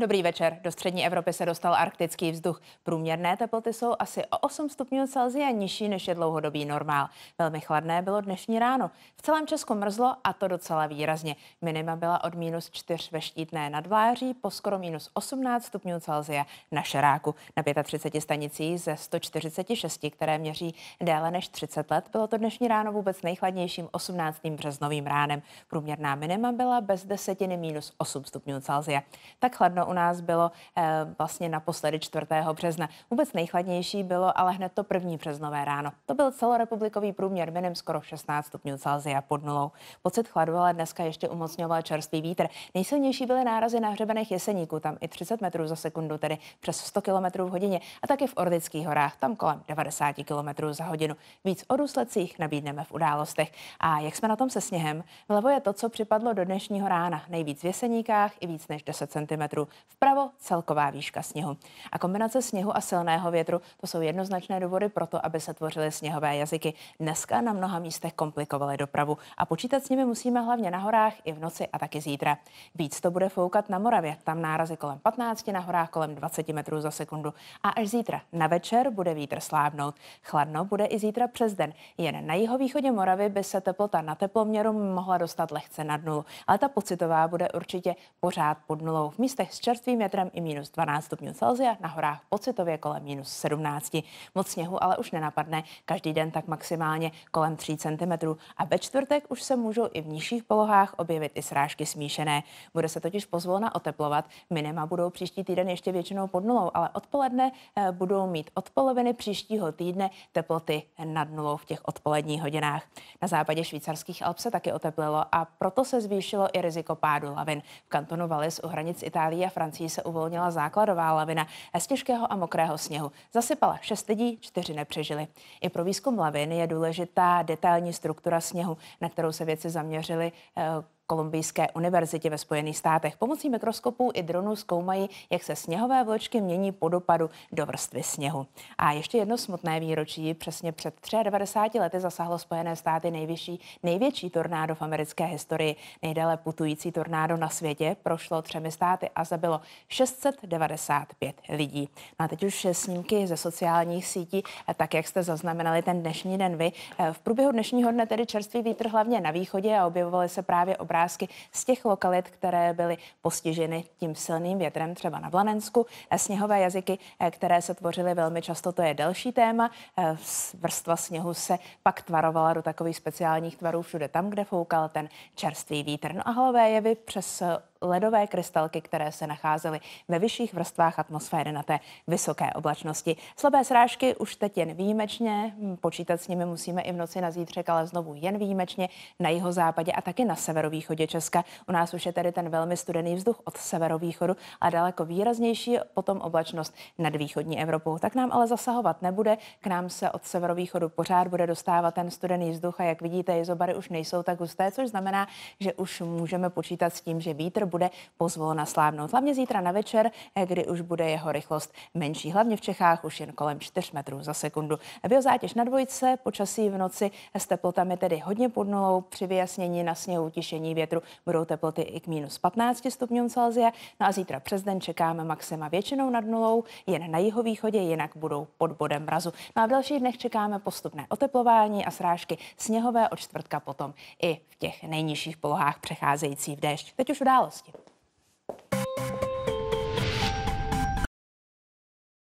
Dobrý večer. Do střední Evropy se dostal arktický vzduch. Průměrné teploty jsou asi o 8 stupňů Celsia nižší než je dlouhodobý normál. Velmi chladné bylo dnešní ráno. V celém Česku mrzlo a to docela výrazně. Minima byla od minus 4 ve štítné nadváří po skoro minus 18 stupňů Celsia na Šeráku. Na 35 stanicí ze 146, které měří déle než 30 let, bylo to dnešní ráno vůbec nejchladnějším 18. březnovým ránem. Průměrná minima byla bez desetiny minus 8 stupňů Celsia. Tak chladno u nás bylo eh, vlastně naposledy 4. března. Vůbec nejchladnější bylo ale hned to první březnové ráno. To byl celorepublikový průměr minim skoro 16 stupňů Celsia pod nulou. Pocit chladu ale dneska ještě umocňoval čerstvý vítr. Nejsilnější byly nárazy na hřebenech Jeseníku, tam i 30 metrů za sekundu, tedy přes 100 km v hodině, a taky v Orlických horách, tam kolem 90 km za hodinu. Víc o důsledcích nabídneme v událostech. A jak jsme na tom se sněhem? Vlevo je to, co připadlo do dnešního rána. Nejvíc v Jeseníkách i víc než 10 cm vpravo celková výška sněhu. A kombinace sněhu a silného větru to jsou jednoznačné důvody pro to, aby se tvořily sněhové jazyky. Dneska na mnoha místech komplikovaly dopravu a počítat s nimi musíme hlavně na horách i v noci a taky zítra. Víc to bude foukat na Moravě, tam nárazy kolem 15, na horách kolem 20 metrů za sekundu. A až zítra na večer bude vítr slábnout. Chladno bude i zítra přes den. Jen na jihovýchodě Moravy by se teplota na teploměru mohla dostat lehce nad nulu, ale ta pocitová bude určitě pořád pod nulou. V místech s čerstvým větrem i minus 12 stupňů Celsia, na horách pocitově kolem minus 17. Moc sněhu ale už nenapadne, každý den tak maximálně kolem 3 cm a ve čtvrtek už se můžou i v nižších polohách objevit i srážky smíšené. Bude se totiž pozvolna oteplovat, minima budou příští týden ještě většinou pod nulou, ale odpoledne eh, budou mít od poloviny příštího týdne teploty nad nulou v těch odpoledních hodinách. Na západě švýcarských Alp se taky oteplilo a proto se zvýšilo i riziko pádu lavin. V kantonu Valis u hranic Itálie a Francii se uvolnila základová lavina z těžkého a mokrého sněhu. Zasypala šest lidí, čtyři nepřežili. I pro výzkum lavin je důležitá detailní struktura sněhu, na kterou se věci zaměřili eh, Kolumbijské univerzitě ve Spojených státech. Pomocí mikroskopů i dronů zkoumají, jak se sněhové vločky mění po dopadu do vrstvy sněhu. A ještě jedno smutné výročí. Přesně před 93 lety zasáhlo Spojené státy největší, největší tornádo v americké historii. Nejdéle putující tornádo na světě prošlo třemi státy a zabilo 695 lidí. No a teď už snímky ze sociálních sítí, eh, tak jak jste zaznamenali ten dnešní den vy. Eh, v průběhu dnešního dne tedy čerstvý vítr hlavně na východě a objevovaly se právě obrázky obrázky z těch lokalit, které byly postiženy tím silným větrem, třeba na Blanensku. Eh, sněhové jazyky, eh, které se tvořily velmi často, to je další téma. Eh, vrstva sněhu se pak tvarovala do takových speciálních tvarů všude tam, kde foukal ten čerstvý vítr. No a hlavé jevy přes ledové krystalky, které se nacházely ve vyšších vrstvách atmosféry na té vysoké oblačnosti. Slabé srážky už teď jen výjimečně, hm, počítat s nimi musíme i v noci na zítřek, ale znovu jen výjimečně na jihozápadě a taky na severovýchodě Česka. U nás už je tedy ten velmi studený vzduch od severovýchodu a daleko výraznější potom oblačnost nad východní Evropou. Tak nám ale zasahovat nebude, k nám se od severovýchodu pořád bude dostávat ten studený vzduch a jak vidíte, jezobary už nejsou tak husté, což znamená, že už můžeme počítat s tím, že vítr bude pozvolna slávnout. Hlavně zítra na večer, eh, kdy už bude jeho rychlost menší. Hlavně v Čechách už jen kolem 4 metrů za sekundu. zátěž na dvojce, počasí v noci s teplotami tedy hodně pod nulou. Při vyjasnění na sněhu utišení větru budou teploty i k minus 15 stupňům Celsia. No a zítra přes den čekáme maxima většinou nad nulou, jen na jihovýchodě, jinak budou pod bodem mrazu. No a v dalších dnech čekáme postupné oteplování a srážky sněhové od čtvrtka potom i v těch nejnižších polohách přecházející v déšť. Teď už událost.